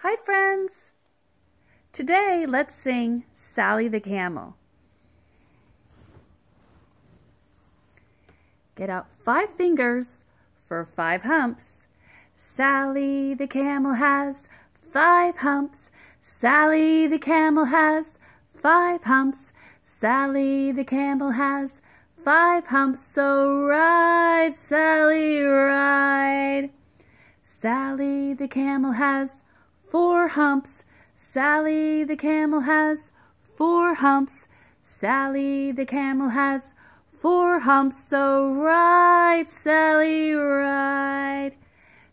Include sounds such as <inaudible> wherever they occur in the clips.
Hi, friends! Today, let's sing Sally the Camel. Get out five fingers for five humps. Sally the camel has five humps. Sally the camel has five humps. Sally the camel has five humps. So ride, Sally, ride. Sally the camel has four humps. Sally the camel has four humps. Sally the camel has four humps. So ride, Sally, ride.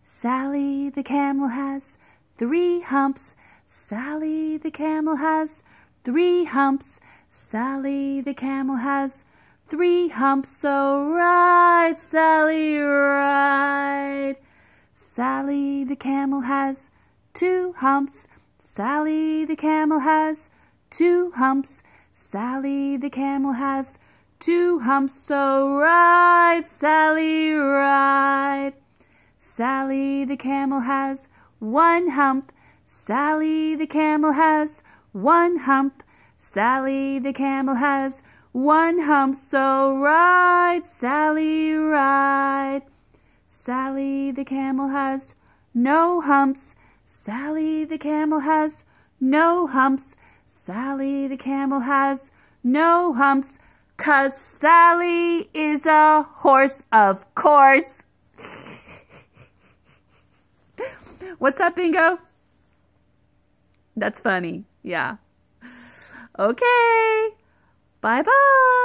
Sally the camel has three humps. Sally the camel has three humps. Sally the camel has three humps. So ride, Sally, ride. Sally the camel has two humps. Sally the camel has two humps. Sally the camel has two humps. So ride, Sally, ride. Sally the camel has one hump. Sally the camel has one hump. Sally the camel has one hump. So ride, Sally, ride. Sally the camel has no humps. Sally the camel has no humps. Sally the camel has no humps. Cause Sally is a horse, of course. <laughs> What's that, Bingo? That's funny. Yeah. Okay. Bye-bye.